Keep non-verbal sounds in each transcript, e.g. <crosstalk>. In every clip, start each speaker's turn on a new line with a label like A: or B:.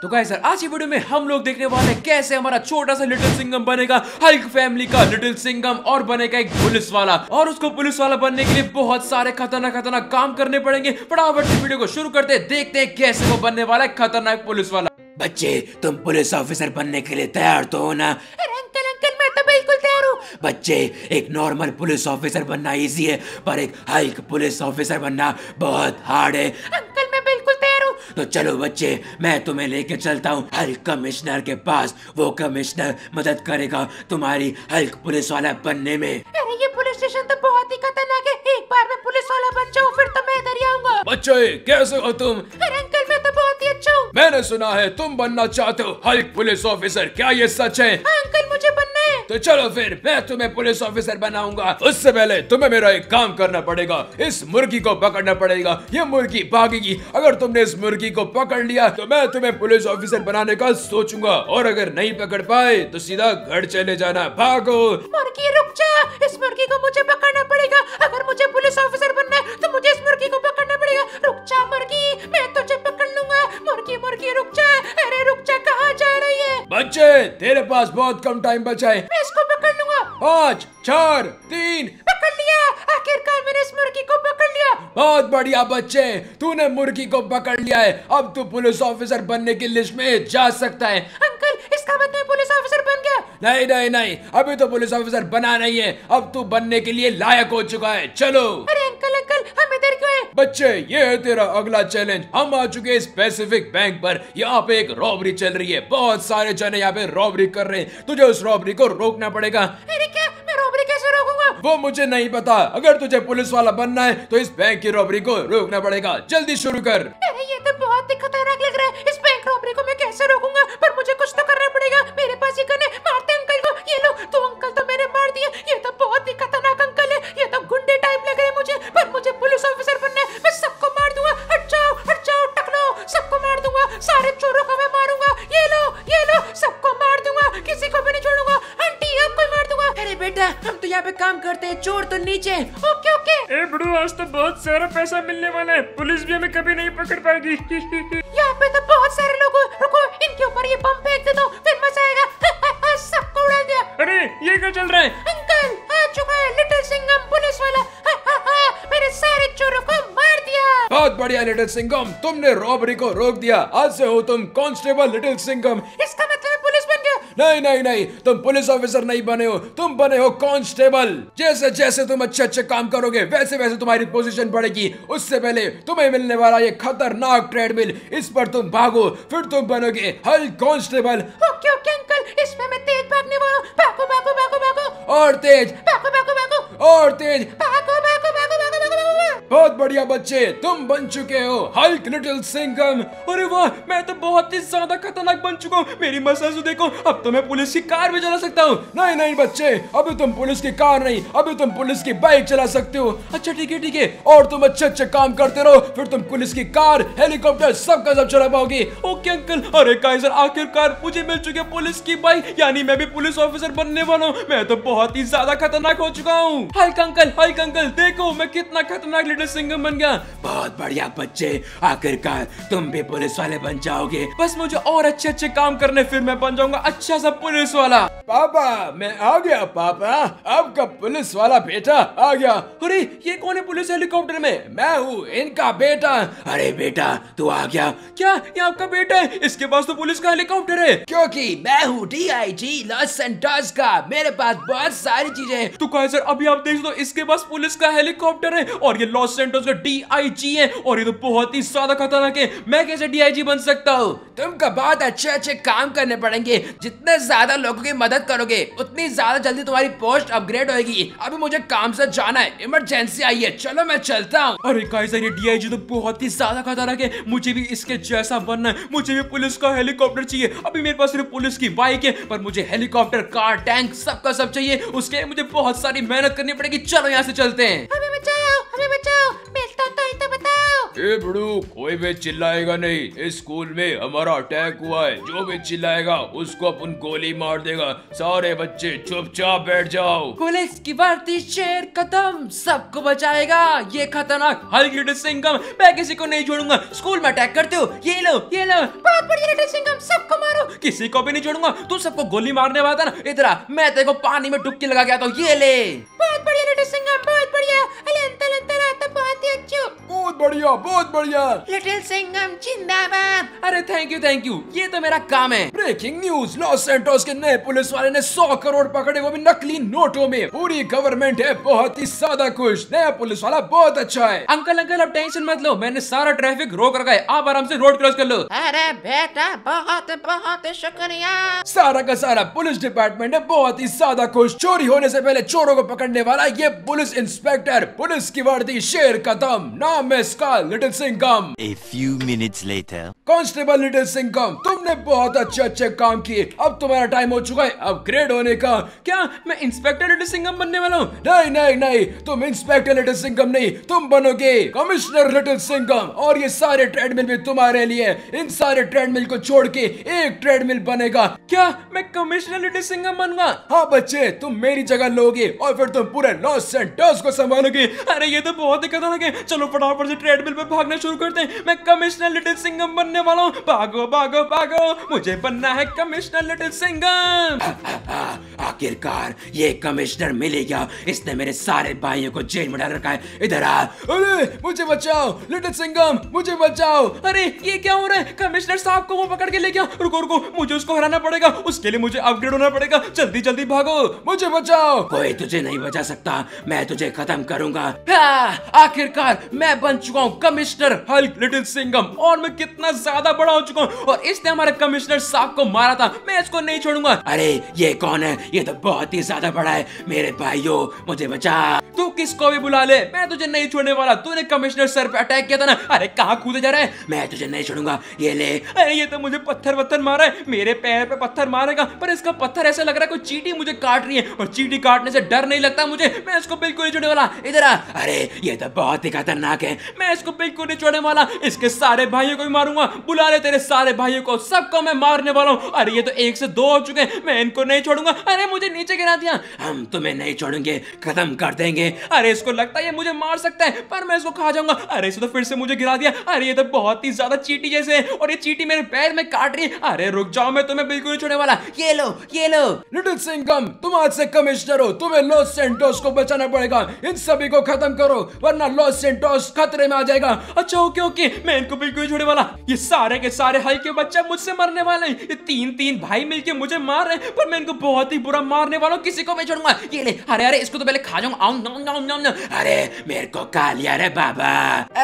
A: तो guys sir आज की वीडियो में हम लोग देखने वाले हैं कैसे हमारा छोटा सा लिटिल सिंगम बनेगा हल्क फैमिली का लिटिल सिंगम और बनेगा एक पुलिस वाला और उसको पुलिस वाला बनने के लिए बहुत सारे खतरनाक खतरनाक काम करने पड़ेंगे फटाफट से वीडियो को शुरू करते देखते हैं कैसे वो बनने वाला है खतरनाक पुलिस वाला
B: बच्चे तुम पुलिस ऑफिसर बनने के लिए तैयार तो हो ना
C: मैं तो बिल्कुल तैयार
B: बच्चे एक नॉर्मल पुलिस ऑफिसर बनना इजी है पर एक हाइक पुलिस ऑफिसर बनना बहुत हार्ड है तो चलो बच्चे मैं तुम्हें लेके चलता हूँ हल्क कमिश्नर के पास वो कमिश्नर मदद करेगा तुम्हारी हल्क पुलिस वाला बनने में
C: अरे ये पुलिस स्टेशन तो बहुत ही खतरनाक है एक बार मैं पुलिस वाला बन जाऊँ फिर तो मैं इधर ही आऊंगा
A: बच्चे कैसे हो तुम
C: अरे अंकल मैं तो बहुत ही अच्छा हूँ
A: मैंने सुना है तुम बनना चाहते हो हल्क पुलिस ऑफिसर क्या ये सच है हाँ, अंकल तो चलो फिर मैं तुम्हें पुलिस ऑफिसर बनाऊंगा उससे पहले तुम्हें मेरा एक काम करना पड़ेगा इस मुर्गी को पकड़ना पड़ेगा ये मुर्गी भागेगी अगर तुमने इस मुर्गी को पकड़ लिया तो मैं तुम्हें पुलिस ऑफिसर बनाने का सोचूंगा और अगर नहीं पकड़ पाए तो सीधा घर चले जाना भागो
C: मुर्गी रुक जा इस मुर्गी को मुझे पकड़ना पड़ेगा अगर मुझे पुलिस ऑफिसर बनना है तो मुझे इस मुर्गी को पकड़ना पड़ेगा रुक जा मुर्गी मैं तुझे पकड़ लूंगा मुर्गी मुर्गी रुक जा
A: बच्चे तेरे पास बहुत कम टाइम बचा है
C: मैं इसको पकड़ लूंगा
A: पाँच चार
C: तीन पकड़ लिया आखिरकार मैंने इस मुर्गी को पकड़ लिया
A: बहुत बढ़िया बच्चे तूने मुर्गी को पकड़ लिया है अब तू पुलिस ऑफिसर बनने की लिस्ट में जा सकता है
C: अंकल इसका मतलब पुलिस ऑफिसर बन गया
A: नहीं नहीं नहीं अभी तो पुलिस ऑफिसर बना नहीं है अब तू बनने के लिए लायक हो चुका है चलो अरे बच्चे ये है तेरा अगला चैलेंज हम आ चुके हैं स्पेसिफिक बैंक पर यहाँ पे एक रॉबरी चल रही है बहुत सारे जने यहाँ पे रॉबरी कर रहे हैं तुझे उस रॉबरी को रोकना पड़ेगा
C: अरे क्या मैं रॉबरी कैसे रोकूंगा
A: वो मुझे नहीं पता अगर तुझे पुलिस वाला बनना है तो इस बैंक की रॉबरी को रोकना पड़ेगा जल्दी शुरू कर
C: सारे चोरों को मैं मारूंगा ये लो ये लो सबको मार दूंगा किसी को भी नहीं छोड़ूंगा आंटी आपको मार दूंगा अरे बेटा हम तो यहाँ पे काम करते हैं चोर तो नीचे ओके ओके ए बड़ू आज तो बहुत सारा पैसा मिलने वाला है पुलिस भी हमें कभी नहीं पकड़ पाएगी <laughs>
A: बढ़िया लिटिल सिंगम तुमने रॉबरी को रोक दिया आज से हो तुम कांस्टेबल लिटिल सिंगम इसका मतलब पुलिस बन गया नहीं नहीं नहीं तुम पुलिस ऑफिसर नहीं बने हो तुम बने हो कांस्टेबल जैसे जैसे तुम अच्छे अच्छे काम करोगे वैसे वैसे तुम्हारी पोजीशन बढ़ेगी उससे पहले तुम्हें मिलने वाला ये खतरनाक ट्रेडमिल इस पर तुम भागो फिर तुम बनोगे हल कांस्टेबल
C: ओके ओके अंकल इसमें मैं तेज भागने वाला भागो भागो भागो भागो और तेज भागो भागो भागो और तेज भागो
A: बहुत बढ़िया बच्चे तुम बन चुके हो हल्क लिटिल सिंगम अरे वाह मैं तो बहुत ही ज्यादा खतरनाक बन चुका हूँ मेरी मसल तो देखो अब तो मैं पुलिस की कार भी चला सकता हूँ नहीं नहीं बच्चे अभी तुम पुलिस की कार नहीं अभी तुम पुलिस की बाइक चला सकते हो अच्छा ठीक है ठीक है और तुम अच्छे अच्छे काम करते रहो फिर तुम पुलिस की कार हेलीकॉप्टर सब का सब चला पाओगे ओके अंकल अरे काइजर आखिरकार मुझे मिल चुके पुलिस की बाइक यानी मैं भी पुलिस ऑफिसर बनने वाला हूँ मैं तो बहुत ही ज्यादा खतरनाक हो चुका हूँ हल्क अंकल हल्क अंकल देखो मैं कितना खतरनाक लिटिल अपना सिंगम बन गया
B: बहुत बढ़िया बच्चे आखिरकार तुम भी पुलिस वाले बन जाओगे बस
A: मुझे और अच्छे अच्छे काम करने फिर मैं बन जाऊंगा अच्छा सा पुलिस वाला पापा मैं आ गया पापा आपका पुलिस वाला बेटा आ गया अरे ये कौन है पुलिस हेलीकॉप्टर में मैं हूँ इनका बेटा
B: अरे बेटा तू आ गया
A: क्या ये आपका बेटा है इसके पास तो पुलिस का हेलीकॉप्टर है क्योंकि मैं हूँ D I G Los Santos का मेरे पास बहुत सारी चीजें हैं तो कहा सर अभी आप देख दो इसके पास पुलिस का हेलीकॉप्टर है और ये लॉस सेंटोस का डीआईजी है और ये तो बहुत ही ज्यादा खतरनाक है मैं कैसे डीआईजी बन सकता हूँ तुमको बहुत अच्छे अच्छे काम करने पड़ेंगे जितने ज्यादा लोगों की मदद करोगे उतनी ज्यादा जल्दी तुम्हारी पोस्ट अपग्रेड होगी अभी मुझे काम से जाना है इमरजेंसी आई है चलो मैं चलता हूँ अरे कैसे ये डीआईजी तो बहुत ही ज्यादा खतरनाक है मुझे भी इसके जैसा बनना है मुझे भी पुलिस का हेलीकॉप्टर चाहिए अभी मेरे पास सिर्फ पुलिस की बाइक है पर मुझे हेलीकॉप्टर कार टैंक सबका सब चाहिए उसके मुझे बहुत सारी मेहनत करनी पड़ेगी चलो यहाँ से चलते हैं
C: हमें बचाओ हमें बचाओ बताओ मिलता तो ही तो
A: बताओ ए बड़ू कोई भी चिल्लाएगा नहीं इस स्कूल में हमारा अटैक हुआ है जो भी चिल्लाएगा उसको अपन गोली मार देगा सारे बच्चे चुपचाप बैठ जाओ पुलिस की भर्ती शेर खत्म सबको बचाएगा ये खतरनाक हल्की सिंगम मैं किसी को नहीं छोड़ूंगा स्कूल में अटैक करते हो ये लो ये लो बहुत बढ़िया सिंगम सबको मारो किसी को भी नहीं छोड़ूंगा तू सबको गोली मारने वाला था ना इधर मैं तेरे को पानी में डुबकी लगा गया तो ये ले
C: बहुत बढ़िया सिंगम बहुत बढ़िया बढ़िया बहुत बढ़िया लिटिल सिंगम जिंदाबाद अरे थैंक यू थैंक यू ये तो मेरा
A: काम है ब्रेकिंग न्यूज लॉस सेंटोस के नए पुलिस वाले ने सौ करोड़ पकड़े वो भी नकली नोटों में पूरी गवर्नमेंट है बहुत ही ज्यादा खुश नया पुलिस वाला बहुत अच्छा है अंकल अंकल अब टेंशन मत लो मैंने सारा ट्रैफिक रोक रखा है आप आराम से रोड क्रॉस कर लो
C: अरे बेटा बहुत बहुत शुक्रिया
A: सारा का सारा पुलिस डिपार्टमेंट है बहुत ही ज्यादा खुश चोरी होने से पहले चोरों को पकड़ने वाला ये पुलिस इंस्पेक्टर पुलिस की वर्दी शेर कदम नाम है इसका little Singham
B: A few minutes
A: कौन डिस्टेबल लिटिल सिंकम तुमने बहुत अच्छे अच्छे काम किए अब तुम्हारा टाइम हो चुका है ग्रेड होने का क्या मैं इंस्पेक्टर लिटिल सिंगम बनने वाला हूँ नहीं नहीं नहीं तुम इंस्पेक्टर लिटिल सिंगम नहीं तुम बनोगे कमिश्नर लिटिल सिंगम और ये सारे ट्रेडमिल भी तुम्हारे लिए इन सारे ट्रेडमिल को छोड़ के एक ट्रेडमिल बनेगा क्या मैं कमिश्नर लिटिल सिंगम बनवा हाँ बच्चे तुम मेरी जगह लोगे और फिर तुम पूरे लॉस सेंटर्स को संभालोगे अरे ये तो बहुत ही खतरनाक है चलो फटाफट से ट्रेडमिल पे भागना शुरू करते हैं मैं कमिश्नर लिटिल सिंगम बनने वाला भागो भागो भागो भागो मुझे बनना है कमिश्नर लिटिल सिंगर
B: आखिरकार ये कमिश्नर मिलेगा इसने मेरे सारे भाइयों को जेल में डाल रखा है इधर आ
A: अरे मुझे बचाओ लिटिल सिंगम मुझे बचाओ अरे ये क्या हो रहा है कमिश्नर साहब को वो पकड़ के ले गया रुको रुको मुझे उसको हराना पड़ेगा उसके लिए मुझे अपग्रेड होना पड़ेगा जल्दी जल्दी भागो मुझे बचाओ
B: कोई तुझे नहीं बचा सकता मैं तुझे खत्म करूंगा
A: आखिरकार मैं बन चुका हूँ कमिश्नर हल्क लिटिल सिंगम और मैं कितना ज्यादा इतना बड़ा हो चुका हूँ और इसने हमारे कमिश्नर साहब को मारा था मैं इसको नहीं छोड़ूंगा अरे ये कौन है ये तो बहुत ही ज्यादा बड़ा है
B: मेरे भाइयों मुझे बचा
A: तू किसको भी बुला ले मैं तुझे नहीं छोड़ने वाला तूने कमिश्नर सर पे अटैक किया था ना अरे कहा कूदे जा रहा है मैं तुझे नहीं छोड़ूंगा ये ले अरे ये तो मुझे पत्थर पत्थर मारा है मेरे पैर पे पत्थर मारेगा पर इसका पत्थर ऐसा लग रहा है कोई चीटी मुझे काट रही है और चीटी काटने से डर नहीं लगता मुझे मैं इसको बिल्कुल नहीं छोड़ने वाला इधर आ
B: अरे ये तो बहुत ही खतरनाक है
A: मैं इसको बिल्कुल नहीं छोड़ने वाला इसके सारे भाइयों को भी मारूंगा बुला बुला ले तेरे सारे भाइयों को सबको मैं मारने वाला हूँ अरे ये तो एक से दो हो चुके हैं मैं इनको नहीं छोड़ूंगा अरे मुझे नीचे गिरा दिया हम तुम्हें नहीं छोड़ेंगे
B: खत्म कर देंगे
A: अरे इसको लगता है ये मुझे मार सकता है पर मैं इसको खा जाऊंगा अरे इसे तो फिर से मुझे गिरा दिया अरे ये तो बहुत ही ज्यादा चीटी जैसे है और ये चीटी मेरे पैर में काट रही है अरे रुक जाओ मैं तुम्हें बिल्कुल नहीं छोड़ने वाला ये लो ये लो लिटिल सिंह सिंगम तुम आज से कमिश्नर हो तुम्हें लॉस सेंटोस को बचाना पड़ेगा इन सभी को खत्म करो वरना लॉस सेंटोस खतरे में आ जाएगा अच्छा ओके ओके मैं इनको बिल्कुल छोड़ने वाला ये सारे सारे के सारे हल्के बच्चे मुझसे मरने वाले हैं ये तीन तीन भाई मिलके मुझे मार रहे हैं पर मैं इनको बहुत ही बुरा मारने वाला हूँ किसी को मैं छोड़ूंगा ये ले अरे अरे इसको तो पहले खा जाऊंगा अरे
B: मेरे को खा लिया रे बाबा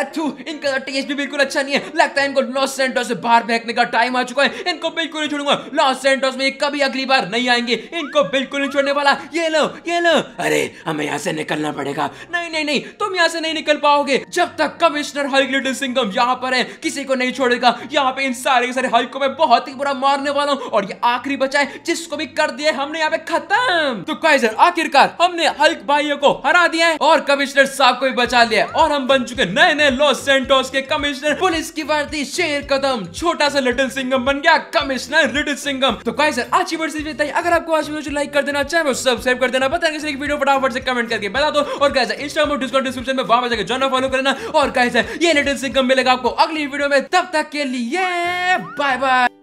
A: अथू इनका टेस्ट भी बिल्कुल अच्छा नहीं है लगता है इनको लॉस सेंटोस से बाहर फेंकने का टाइम आ चुका है इनको बिल्कुल नहीं छोड़ूंगा लॉस सेंटोस में कभी अगली बार नहीं आएंगे इनको बिल्कुल नहीं छोड़ने वाला ये लो ये लो
B: अरे हमें यहाँ से निकलना पड़ेगा
A: नहीं नहीं नहीं तुम यहाँ से नहीं निकल पाओगे जब तक कमिश्नर हरगिर सिंगम यहाँ पर है किसी को नहीं छोड़ेगा यहाँ पे इन सारे के सारे हल्क को मैं बहुत ही बुरा मारने वाला हूँ और ये आखिरी बचा है जिसको भी कर दिया हमने यहाँ पे खत्म तो कैसे आखिरकार हमने हल्क भाइयों को हरा दिया है और कमिश्नर साहब को भी बचा लिया है और हम बन चुके नए नए लॉस सेंटोस के कमिश्नर पुलिस की वर्दी शेर कदम छोटा सा लिटिल सिंगम बन गया कमिश्नर लिटिल सिंगम तो काइजर आज की वीडियो अगर आपको आज लाइक कर देना चाहे सब्सक्राइब कर देना पता किसी वीडियो फटाफट से कमेंट करके बता दो और कैसे इंस्टाग्राम और डिस्क्रिप्शन में वहां जाकर जॉन फॉलो करना और कैसे ये लिटिल सिंगम मिलेगा आपको अगली वीडियो में तब तक के लिए yeah, bye bye.